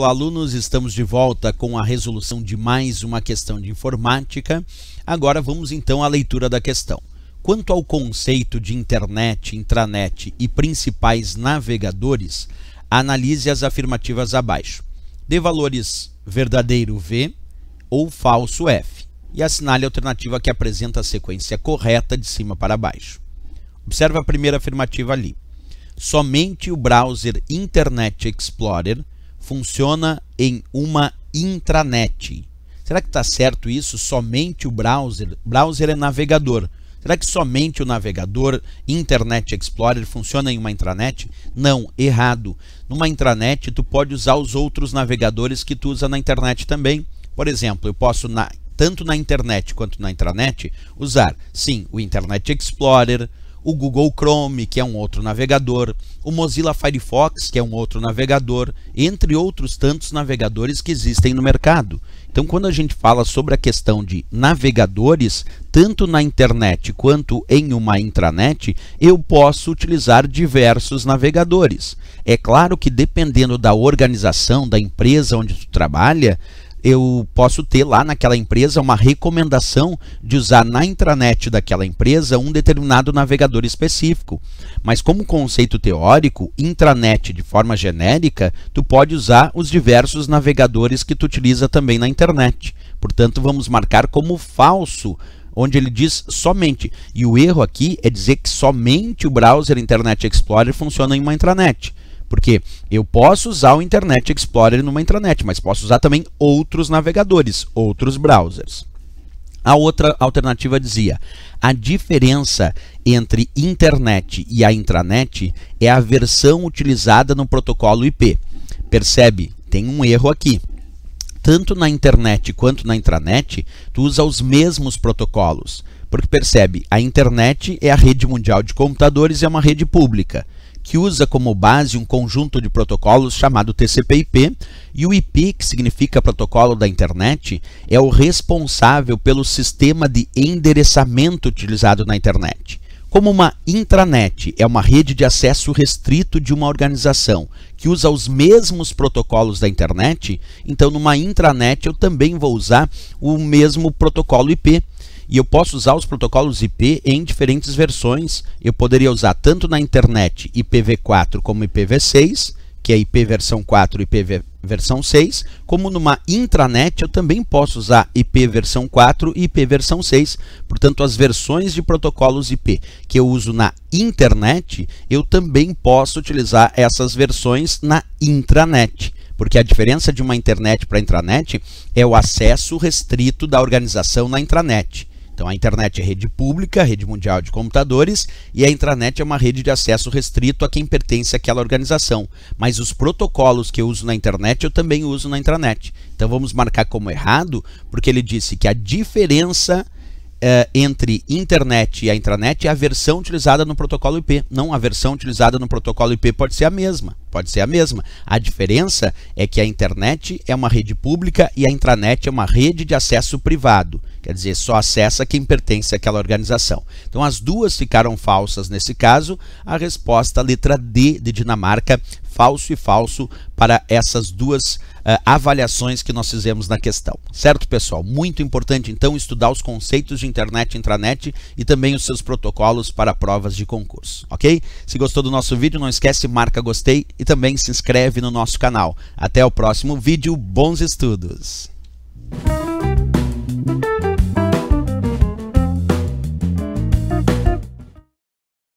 Olá, alunos, estamos de volta com a resolução de mais uma questão de informática. Agora vamos então à leitura da questão. Quanto ao conceito de internet, intranet e principais navegadores, analise as afirmativas abaixo. Dê valores verdadeiro V ou falso F e assinale a alternativa que apresenta a sequência correta de cima para baixo. Observe a primeira afirmativa ali. Somente o browser Internet Explorer funciona em uma intranet. Será que está certo isso? Somente o browser? Browser é navegador. Será que somente o navegador Internet Explorer funciona em uma intranet? Não, errado. Numa intranet, tu pode usar os outros navegadores que tu usa na internet também. Por exemplo, eu posso na, tanto na internet quanto na intranet usar, sim, o Internet Explorer, o Google Chrome, que é um outro navegador, o Mozilla Firefox, que é um outro navegador, entre outros tantos navegadores que existem no mercado. Então, quando a gente fala sobre a questão de navegadores, tanto na internet quanto em uma intranet, eu posso utilizar diversos navegadores. É claro que dependendo da organização da empresa onde tu trabalha, eu posso ter lá naquela empresa uma recomendação de usar na intranet daquela empresa um determinado navegador específico. Mas como conceito teórico, intranet de forma genérica, tu pode usar os diversos navegadores que tu utiliza também na internet. Portanto, vamos marcar como falso onde ele diz somente. E o erro aqui é dizer que somente o browser Internet Explorer funciona em uma intranet. Porque eu posso usar o Internet Explorer numa intranet, mas posso usar também outros navegadores, outros browsers. A outra alternativa dizia: a diferença entre internet e a intranet é a versão utilizada no protocolo IP. Percebe? Tem um erro aqui tanto na internet quanto na intranet, tu usa os mesmos protocolos. Porque percebe, a internet é a rede mundial de computadores e é uma rede pública que usa como base um conjunto de protocolos chamado TCP/IP, e o IP, que significa Protocolo da Internet, é o responsável pelo sistema de endereçamento utilizado na internet. Como uma intranet é uma rede de acesso restrito de uma organização que usa os mesmos protocolos da internet, então numa intranet eu também vou usar o mesmo protocolo IP, e eu posso usar os protocolos IP em diferentes versões. Eu poderia usar tanto na internet IPv4 como IPv6, que é IP versão 4 e IPv versão 6, como numa intranet eu também posso usar IP versão 4 e IP versão 6, portanto as versões de protocolos IP que eu uso na internet, eu também posso utilizar essas versões na intranet. Porque a diferença de uma internet para intranet é o acesso restrito da organização na intranet. Então a internet é rede pública, rede mundial de computadores, e a intranet é uma rede de acesso restrito a quem pertence àquela organização. Mas os protocolos que eu uso na internet eu também uso na intranet. Então vamos marcar como errado, porque ele disse que a diferença é, entre internet e a intranet é a versão utilizada no protocolo IP. Não, a versão utilizada no protocolo IP pode ser a mesma pode ser a mesma. A diferença é que a internet é uma rede pública e a intranet é uma rede de acesso privado. Quer dizer, só acessa quem pertence àquela organização. Então as duas ficaram falsas nesse caso. A resposta, letra D de Dinamarca, falso e falso para essas duas uh, avaliações que nós fizemos na questão. Certo, pessoal? Muito importante, então, estudar os conceitos de internet e intranet e também os seus protocolos para provas de concurso, ok? Se gostou do nosso vídeo, não esquece, marca gostei e também se inscreve no nosso canal. Até o próximo vídeo, bons estudos!